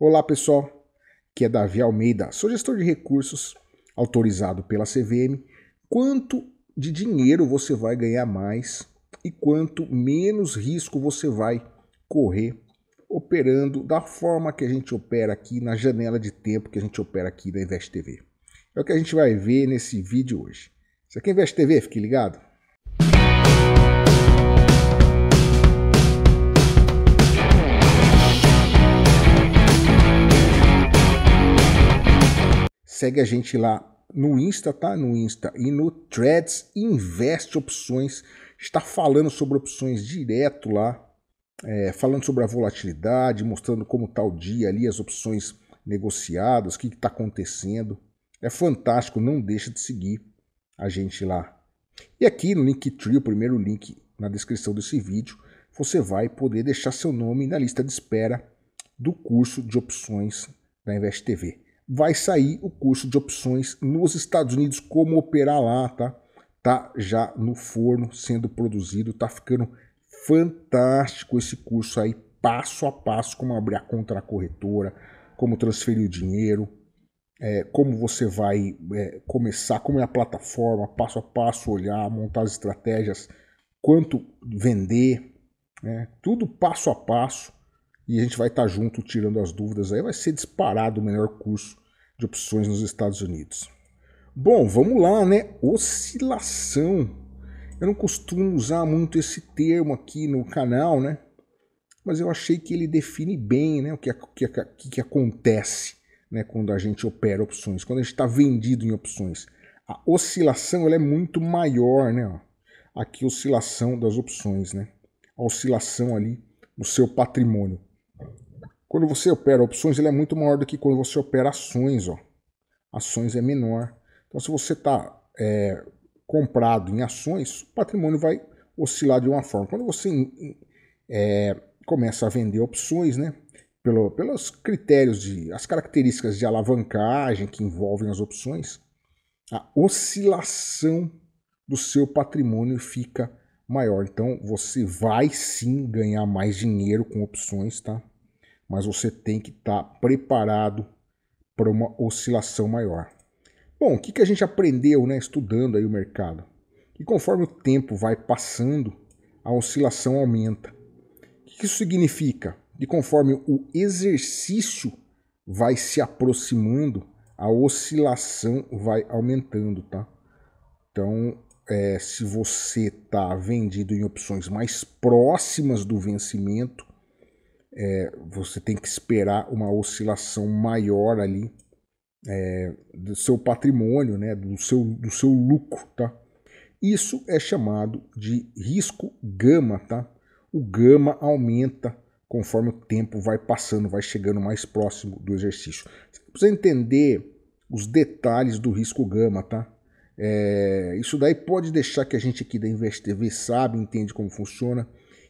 Olá pessoal, que é Davi Almeida, sou gestor de recursos autorizado pela CVM. Quanto de dinheiro você vai ganhar mais e quanto menos risco você vai correr operando da forma que a gente opera aqui na janela de tempo que a gente opera aqui da Invest TV. É o que a gente vai ver nesse vídeo hoje. Isso aqui é Invest TV, fique ligado. Segue a gente lá no Insta, tá? No Insta e no Threads, investe opções. Está falando sobre opções direto lá, é, falando sobre a volatilidade, mostrando como está o dia ali, as opções negociadas, o que está acontecendo. É fantástico, não deixa de seguir a gente lá. E aqui no Linktree, o primeiro link na descrição desse vídeo, você vai poder deixar seu nome na lista de espera do curso de opções da InvestTV vai sair o curso de opções nos Estados Unidos, como operar lá, tá? Tá já no forno sendo produzido, tá ficando fantástico esse curso aí, passo a passo, como abrir a conta na corretora, como transferir o dinheiro, é, como você vai é, começar, como é a plataforma, passo a passo, olhar, montar as estratégias, quanto vender, né? tudo passo a passo e a gente vai estar tá junto tirando as dúvidas aí. Vai ser disparado o melhor curso de opções nos Estados Unidos. Bom, vamos lá, né? Oscilação. Eu não costumo usar muito esse termo aqui no canal, né? Mas eu achei que ele define bem né, o que, que, que, que acontece né, quando a gente opera opções, quando a gente está vendido em opções. A oscilação ela é muito maior, né? Ó. Aqui, oscilação das opções, né? A oscilação ali no seu patrimônio. Quando você opera opções, ele é muito maior do que quando você opera ações. Ó. Ações é menor. Então, se você está é, comprado em ações, o patrimônio vai oscilar de uma forma. Quando você é, começa a vender opções, né, pelo, pelos critérios de, as características de alavancagem que envolvem as opções, a oscilação do seu patrimônio fica maior. Então você vai sim ganhar mais dinheiro com opções, tá? mas você tem que estar tá preparado para uma oscilação maior. Bom, o que, que a gente aprendeu né, estudando aí o mercado? Que conforme o tempo vai passando, a oscilação aumenta. O que, que isso significa? Que conforme o exercício vai se aproximando, a oscilação vai aumentando, tá? Então, é, se você está vendido em opções mais próximas do vencimento, é, você tem que esperar uma oscilação maior ali é, do seu patrimônio, né, do, seu, do seu lucro. Tá? Isso é chamado de risco gama. Tá? O gama aumenta conforme o tempo vai passando, vai chegando mais próximo do exercício. Você precisa entender os detalhes do risco gama, tá? É, isso daí pode deixar que a gente aqui da InvestTV sabe, entende como funciona,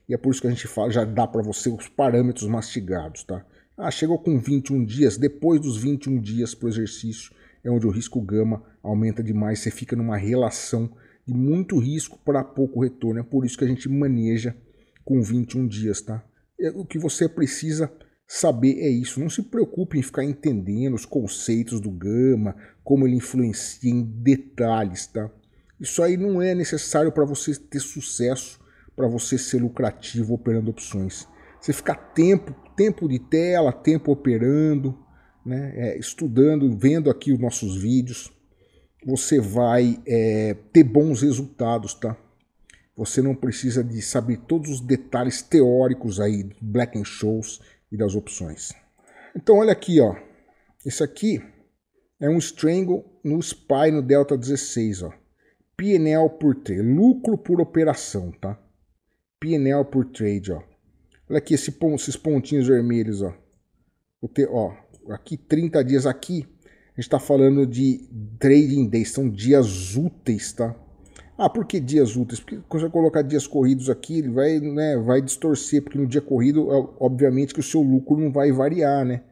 e é por isso que a gente fala, já dá para você os parâmetros mastigados, tá? Ah, chegou com 21 dias, depois dos 21 dias para o exercício é onde o risco gama aumenta demais, você fica numa relação de muito risco para pouco retorno. É por isso que a gente maneja com 21 dias, tá? É, o que você precisa saber é isso. Não se preocupe em ficar entendendo os conceitos do gama, como ele influencia em detalhes, tá? Isso aí não é necessário para você ter sucesso para você ser lucrativo operando opções. Você ficar tempo, tempo de tela, tempo operando, né, é, estudando, vendo aqui os nossos vídeos, você vai é, ter bons resultados, tá? Você não precisa de saber todos os detalhes teóricos aí do Black and Shows e das opções. Então olha aqui, ó. Esse aqui é um strangle no SPY no Delta 16, ó. PNL por T, lucro por operação, tá? P&L por trade, ó. Olha aqui esse, esses pontinhos vermelhos, ó. O te, ó, aqui 30 dias aqui, a gente está falando de trading days, são dias úteis, tá? Ah, por que dias úteis? Porque quando você colocar dias corridos aqui, ele vai, né, vai distorcer, porque no dia corrido, é, obviamente que o seu lucro não vai variar, né?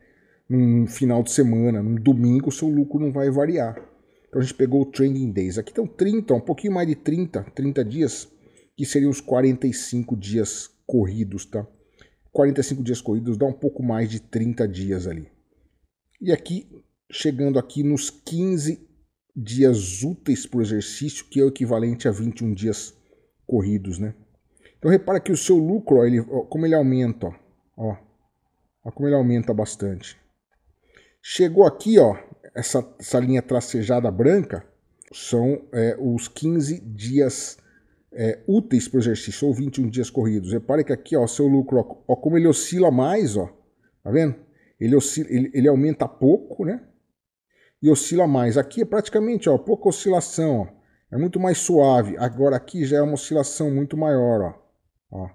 Num final de semana, num domingo, o seu lucro não vai variar. Então a gente pegou o Trading Days. Aqui estão 30, um pouquinho mais de 30, 30 dias que seriam os 45 dias corridos, tá? 45 dias corridos dá um pouco mais de 30 dias ali. E aqui, chegando aqui nos 15 dias úteis o exercício, que é o equivalente a 21 dias corridos, né? Então repara que o seu lucro, ó, ele, ó, como ele aumenta, ó, ó, ó, como ele aumenta bastante. Chegou aqui, ó, essa, essa linha tracejada branca, são é, os 15 dias é, úteis para o exercício, ou 21 dias corridos. Repare que aqui, ó, seu lucro, ó, ó, como ele oscila mais, ó, tá vendo? Ele, oscila, ele, ele aumenta pouco, né? E oscila mais. Aqui é praticamente, ó, pouca oscilação, ó. É muito mais suave. Agora aqui já é uma oscilação muito maior, ó. ó.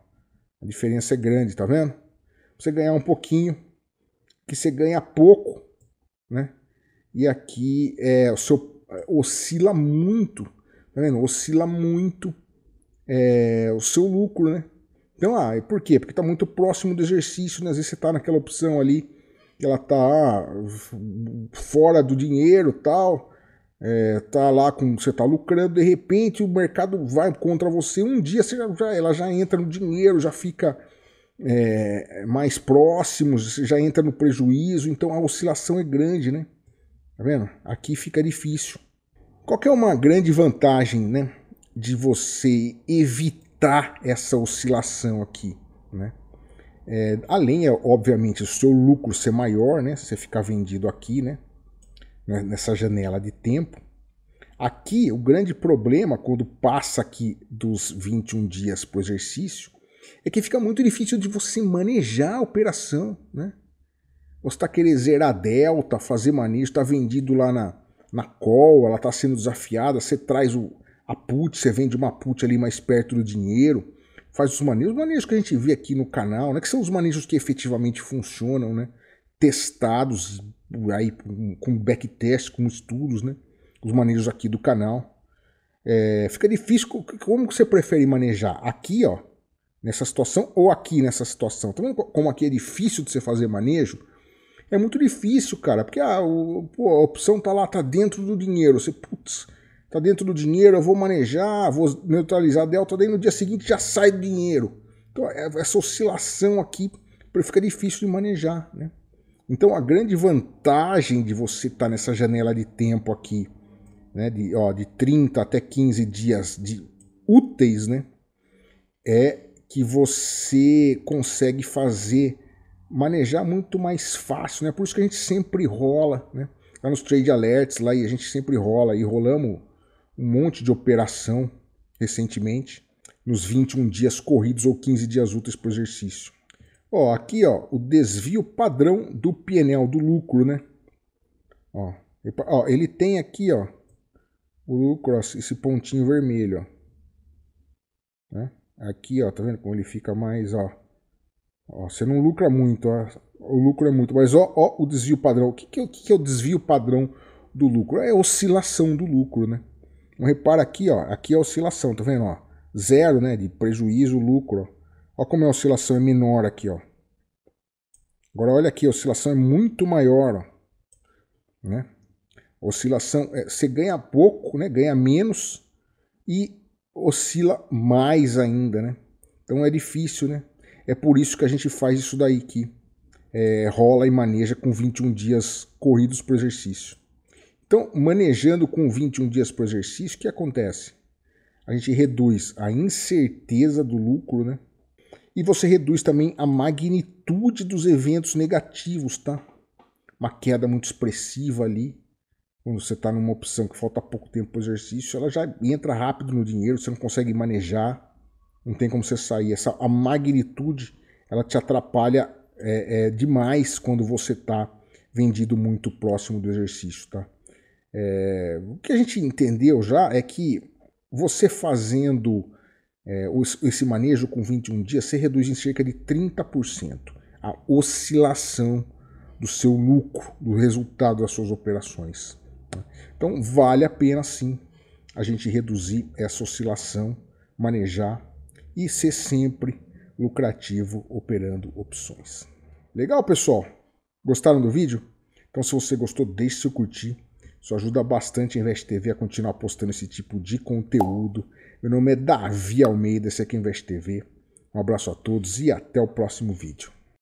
A diferença é grande, tá vendo? Você ganhar um pouquinho, que você ganha pouco, né? E aqui é, o seu oscila muito, tá vendo? Oscila muito é, o seu lucro, né? Então, ah, e por quê? Porque está muito próximo do exercício, né? às vezes você está naquela opção ali que ela está ah, fora do dinheiro tal, é, tá lá com você está lucrando, de repente o mercado vai contra você, um dia você já, ela já entra no dinheiro, já fica é, mais próximo, você já entra no prejuízo, então a oscilação é grande, né? Tá vendo? Aqui fica difícil. Qual que é uma grande vantagem, né? de você evitar essa oscilação aqui, né? É, além, é, obviamente, o seu lucro ser maior, né? Se você ficar vendido aqui, né? né nessa janela de tempo. Aqui, o grande problema, quando passa aqui dos 21 dias para o exercício, é que fica muito difícil de você manejar a operação, né? Você está querendo zerar delta, fazer manejo, está vendido lá na, na call, ela está sendo desafiada, você traz o, a put, você vende uma put ali mais perto do dinheiro, faz os manejos, os manejos que a gente vê aqui no canal, né, que são os manejos que efetivamente funcionam, né, testados aí com backtest, com estudos, né, os manejos aqui do canal. É, fica difícil, como que você prefere manejar? Aqui, ó, nessa situação ou aqui nessa situação? Tá vendo como aqui é difícil de você fazer manejo? É muito difícil, cara, porque ah, a opção tá lá, tá dentro do dinheiro, você, putz tá dentro do dinheiro, eu vou manejar, vou neutralizar a delta, daí no dia seguinte já sai do dinheiro. Então é, essa oscilação aqui fica difícil de manejar, né? Então a grande vantagem de você estar tá nessa janela de tempo aqui, né, de, ó, de 30 até 15 dias de úteis, né, é que você consegue fazer manejar muito mais fácil, né? Por isso que a gente sempre rola, né? Lá tá nos trade alerts lá e a gente sempre rola e rolamos um monte de operação recentemente, nos 21 dias corridos ou 15 dias úteis para o exercício. Ó, aqui ó, o desvio padrão do PNL do lucro, né? Ó, ó, ele tem aqui ó, o lucro, ó, esse pontinho vermelho, ó. Né? Aqui ó, tá vendo como ele fica mais ó, ó você não lucra muito, ó, o lucro é muito, mas ó, ó o desvio padrão. O que, que, é, o que, que é o desvio padrão do lucro? É a oscilação do lucro, né? Então, repara aqui, ó, aqui é a oscilação, tá vendo? Ó, zero, né, de prejuízo, lucro. Ó como a oscilação é menor aqui, ó. Agora olha aqui, a oscilação é muito maior, ó, né? oscilação, é, você ganha pouco, né? Ganha menos e oscila mais ainda, né? Então é difícil, né? É por isso que a gente faz isso daí que é, rola e maneja com 21 dias corridos o exercício. Então, manejando com 21 dias o exercício, o que acontece? A gente reduz a incerteza do lucro, né? E você reduz também a magnitude dos eventos negativos, tá? Uma queda muito expressiva ali. Quando você está numa opção que falta pouco tempo para o exercício, ela já entra rápido no dinheiro, você não consegue manejar, não tem como você sair. Essa, a magnitude ela te atrapalha é, é, demais quando você está vendido muito próximo do exercício, tá? É, o que a gente entendeu já é que você fazendo é, esse manejo com 21 dias, você reduz em cerca de 30% a oscilação do seu lucro, do resultado das suas operações. Tá? Então vale a pena sim a gente reduzir essa oscilação, manejar e ser sempre lucrativo operando opções. Legal, pessoal? Gostaram do vídeo? Então se você gostou, deixe seu curtir isso ajuda bastante a Invest TV a continuar postando esse tipo de conteúdo. Meu nome é Davi Almeida, esse aqui é Invest TV. Um abraço a todos e até o próximo vídeo.